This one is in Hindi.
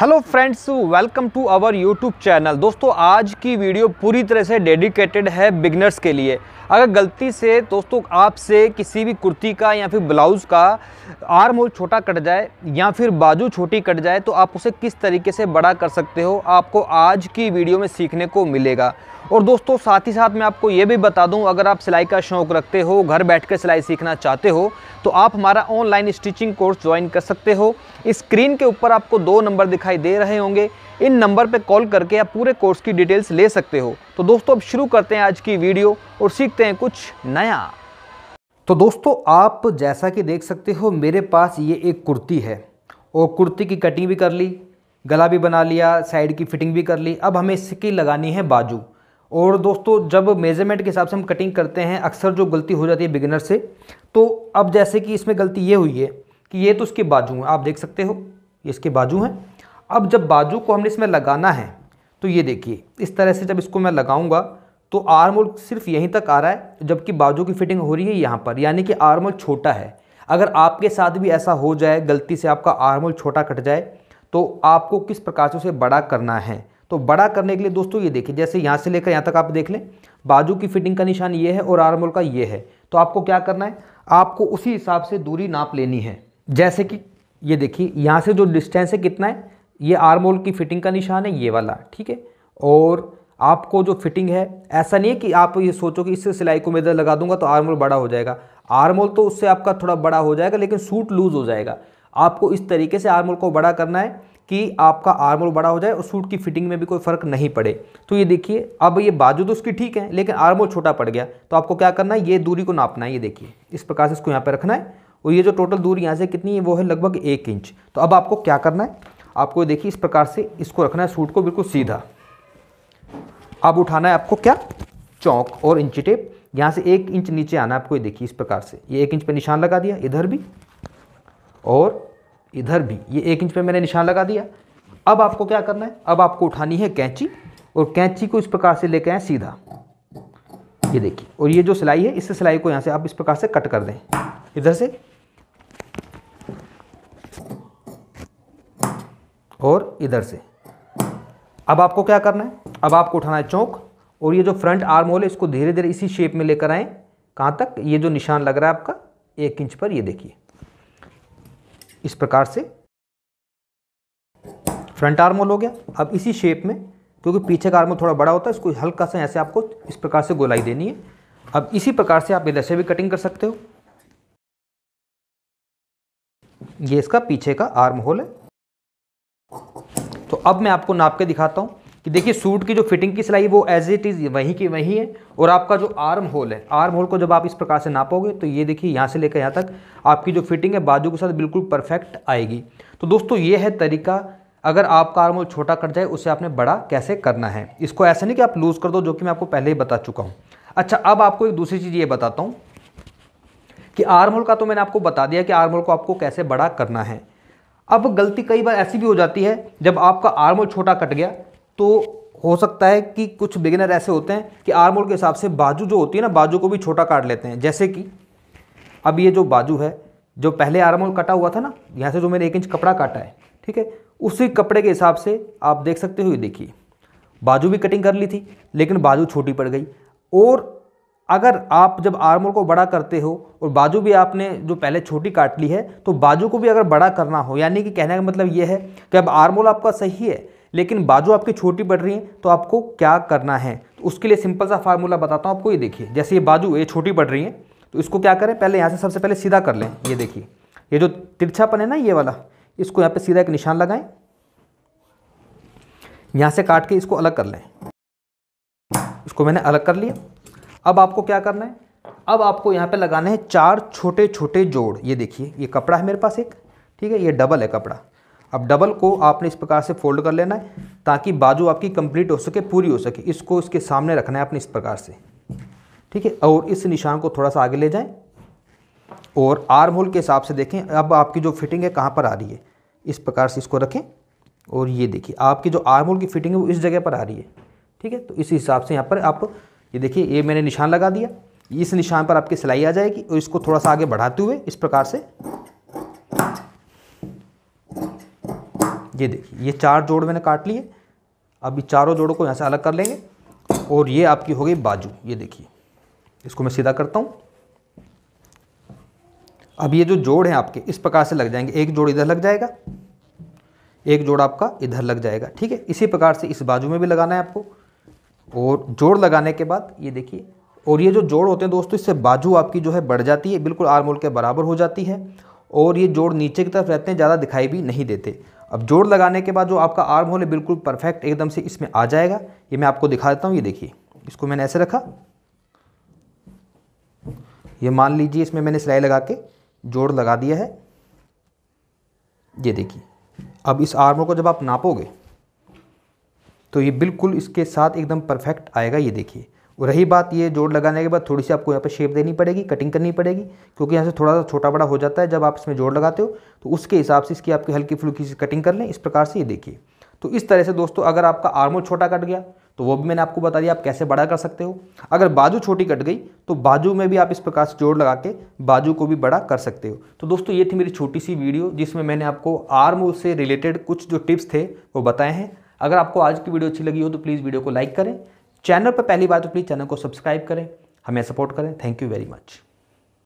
hello friends welcome to our YouTube channel दोस्तों आज की वीडियो पूरी तरह से डेडिकेटेड है बिगनर्स के लिए अगर गलती से दोस्तों आपसे किसी भी कुर्ती का या फिर ब्लाउज़ का आर्म होल छोटा कट जाए या फिर बाजू छोटी कट जाए तो आप उसे किस तरीके से बड़ा कर सकते हो आपको आज की वीडियो में सीखने को मिलेगा और दोस्तों साथ ही साथ मैं आपको ये भी बता दूं अगर आप सिलाई का शौक़ रखते हो घर कर सिलाई सीखना चाहते हो तो आप हमारा ऑनलाइन स्टिचिंग कोर्स ज्वाइन कर सकते हो स्क्रीन के ऊपर आपको दो नंबर दिखा दिखाई दे रहे होंगे इन नंबर पर कॉल करके आप पूरे कोर्स की डिटेल्स ले सकते हो तो दोस्तों अब शुरू करते हैं आज की वीडियो और सीखते हैं कुछ नया तो दोस्तों आप जैसा कि देख सकते हो मेरे पास ये एक कुर्ती है और कुर्ती की कटिंग भी कर ली गला भी बना लिया साइड की फिटिंग भी कर ली अब हमें इसकी लगानी है बाजू और दोस्तों जब मेजरमेंट के हिसाब से हम कटिंग करते हैं अक्सर जो गलती हो जाती है बिगिनर से तो अब जैसे कि इसमें गलती ये हुई है कि ये तो उसके बाजू हैं आप देख सकते हो ये इसके बाजू हैं अब जब बाजू को हमने इसमें लगाना है तो ये देखिए इस तरह से जब इसको मैं लगाऊंगा तो आर्म सिर्फ यहीं तक आ रहा है जबकि बाजू की फिटिंग हो रही है यहाँ पर यानी कि आर्म छोटा है अगर आपके साथ भी ऐसा हो जाए गलती से आपका आर्म छोटा कट जाए तो आपको किस प्रकार से उसे बड़ा करना है तो बड़ा करने के लिए दोस्तों ये देखिए जैसे यहाँ से लेकर यहाँ तक आप देख लें बाजू की फिटिंग का निशान ये है और आर्म होल का ये है तो आपको क्या करना है आपको उसी हिसाब से दूरी नाप लेनी है जैसे कि ये देखिए यहाँ से जो डिस्टेंस है कितना है ये आर्म होल की फिटिंग का निशान है ये वाला ठीक है और आपको जो फिटिंग है ऐसा नहीं है कि आप ये सोचो कि इससे सिलाई को मैं इधर लगा दूंगा तो आर्म होल बड़ा हो जाएगा आर्म होल तो उससे आपका थोड़ा बड़ा हो जाएगा लेकिन सूट लूज़ हो जाएगा आपको इस तरीके से आर्म होल को बड़ा करना है कि आपका आर्म होल बड़ा हो जाए और सूट की फिटिंग में भी कोई फ़र्क नहीं पड़े तो ये देखिए अब ये बाजू तो उसकी ठीक है लेकिन आर्म होल छोटा पड़ गया तो आपको क्या करना है ये दूरी को नापना है ये देखिए इस प्रकार से इसको यहाँ पर रखना है और ये जो टोटल दूरी यहाँ से कितनी है वो है लगभग एक इंच तो अब आपको क्या करना है आपको देखिए इस प्रकार से इसको रखना है सूट को बिल्कुल सीधा अब उठाना है आपको क्या चौक और इंची टेप यहाँ से एक इंच नीचे आना आपको ये देखिए इस प्रकार से ये एक इंच पे निशान लगा दिया इधर भी और इधर भी ये एक इंच पे मैंने निशान लगा दिया अब आपको क्या करना है अब आपको उठानी है कैंची और कैंची को इस प्रकार से लेके आए सीधा ये देखिए और ये जो सिलाई है इस सिलाई को यहाँ से आप इस प्रकार से कट कर दें इधर से और इधर से अब आपको क्या करना है अब आपको उठाना है चौक और ये जो फ्रंट आर्म होल है इसको धीरे धीरे इसी शेप में लेकर आएँ कहाँ तक ये जो निशान लग रहा है आपका एक इंच पर ये देखिए इस प्रकार से फ्रंट आर्म होल हो गया अब इसी शेप में क्योंकि पीछे का आर्म होल थोड़ा बड़ा होता है इसको हल्का सा ऐसे आपको इस प्रकार से गोलाई देनी है अब इसी प्रकार से आप इधर से भी कटिंग कर सकते हो ये इसका पीछे का आर्म होल है तो अब मैं आपको नाप के दिखाता हूँ कि देखिए सूट की जो फिटिंग की सिलाई वो एज इट इज़ वहीं की वहीं है और आपका जो आर्म होल है आर्म होल को जब आप इस प्रकार से नापोगे तो ये देखिए यहाँ से लेकर यहाँ तक आपकी जो फिटिंग है बाजू के साथ बिल्कुल परफेक्ट आएगी तो दोस्तों ये है तरीका अगर आपका आर्म होल छोटा कट जाए उसे आपने बड़ा कैसे करना है इसको ऐसा नहीं कि आप लूज़ कर दो जो कि मैं आपको पहले ही बता चुका हूँ अच्छा अब आपको एक दूसरी चीज़ ये बताता हूँ कि आर्म होल का तो मैंने आपको बता दिया कि आर्म होल को आपको कैसे बड़ा करना है अब गलती कई बार ऐसी भी हो जाती है जब आपका आर्मोल छोटा कट गया तो हो सकता है कि कुछ बिगिनर ऐसे होते हैं कि आर्मोल के हिसाब से बाजू जो होती है ना बाजू को भी छोटा काट लेते हैं जैसे कि अब ये जो बाजू है जो पहले आर्मोल कटा हुआ था ना यहाँ से जो मैंने एक इंच कपड़ा काटा है ठीक है उसी कपड़े के हिसाब से आप देख सकते हो ये देखिए बाजू भी कटिंग कर ली थी लेकिन बाजू छोटी पड़ गई और अगर आप जब आर्मोल को बड़ा करते हो और बाजू भी आपने जो पहले छोटी काट ली है तो बाजू को भी अगर बड़ा करना हो यानी कि कहने का मतलब यह है कि अब आर्मोल आपका सही है लेकिन बाजू आपकी छोटी पड़ रही है तो आपको क्या करना है तो उसके लिए सिंपल सा फार्मूला बताता हूँ आपको ये देखिए जैसे ये बाजू ये छोटी पड़ रही है तो इसको क्या करें पहले यहाँ से सबसे पहले सीधा कर लें ये देखिए ये जो तिरछापन है ना ये वाला इसको यहाँ पर सीधा एक निशान लगाएं यहाँ से काट के इसको अलग कर लें इसको मैंने अलग कर लिया अब आपको क्या करना है अब आपको यहाँ पे लगाना है चार छोटे छोटे जोड़ ये देखिए ये कपड़ा है मेरे पास एक ठीक है ये डबल है कपड़ा अब डबल को आपने इस प्रकार से फोल्ड कर लेना है ताकि बाजू आपकी कंप्लीट हो सके पूरी हो सके इसको इसके सामने रखना है आपने इस प्रकार से ठीक है और इस निशान को थोड़ा सा आगे ले जाएं और आर्म होल के हिसाब से देखें अब आपकी जो फिटिंग है कहाँ पर आ रही है इस प्रकार से इसको रखें और ये देखिए आपकी जो आर्म होल की फिटिंग है वो इस जगह पर आ रही है ठीक है तो इस हिसाब से यहाँ पर आप ये देखिए ये मैंने निशान लगा दिया इस निशान पर आपकी सिलाई आ जाएगी और इसको थोड़ा सा आगे बढ़ाते हुए इस प्रकार से ये देखिए ये चार जोड़ मैंने काट लिए अब ये चारों जोड़ों को यहाँ से अलग कर लेंगे और ये आपकी हो गई बाजू ये देखिए इसको मैं सीधा करता हूँ अब ये जो जोड़ हैं आपके इस प्रकार से लग जाएंगे एक जोड़ इधर लग जाएगा एक जोड़ आपका इधर लग जाएगा ठीक है इसी प्रकार से इस बाजू में भी लगाना है आपको और जोड़ लगाने के बाद ये देखिए और ये जो जोड़ होते हैं दोस्तों इससे बाजू आपकी जो है बढ़ जाती है बिल्कुल आर मोल के बराबर हो जाती है और ये जोड़ नीचे की तरफ रहते हैं ज़्यादा दिखाई भी नहीं देते अब जोड़ लगाने के बाद जो आपका आर्म होल है बिल्कुल परफेक्ट एकदम से इसमें आ जाएगा ये मैं आपको दिखा देता हूँ ये देखिए इसको मैंने ऐसे रखा ये मान लीजिए इसमें मैंने सिलाई लगा के जोड़ लगा दिया है ये देखिए अब इस आर्मों को जब आप नापोगे तो ये बिल्कुल इसके साथ एकदम परफेक्ट आएगा ये देखिए और रही बात ये जोड़ लगाने के बाद थोड़ी सी आपको यहाँ पर शेप देनी पड़ेगी कटिंग करनी पड़ेगी क्योंकि यहाँ से थोड़ा सा छोटा बड़ा हो जाता है जब आप इसमें जोड़ लगाते हो तो उसके हिसाब से इसकी आपकी हल्की फुल्की सी कटिंग कर लें इस प्रकार से ये देखिए तो इस तरह से दोस्तों अगर आपका आर्मोल छोटा कट गया तो वो भी मैंने आपको बता दिया आप कैसे बड़ा कर सकते हो अगर बाजू छोटी कट गई तो बाजू में भी आप इस प्रकार से जोड़ लगा के बाजू को भी बड़ा कर सकते हो तो दोस्तों ये थी मेरी छोटी सी वीडियो जिसमें मैंने आपको आर्म से रिलेटेड कुछ जो टिप्स थे वो बताए हैं अगर आपको आज की वीडियो अच्छी लगी हो तो प्लीज़ वीडियो को लाइक करें चैनल पर पहली बार तो प्लीज़ चैनल को सब्सक्राइब करें हमें सपोर्ट करें थैंक यू वेरी मच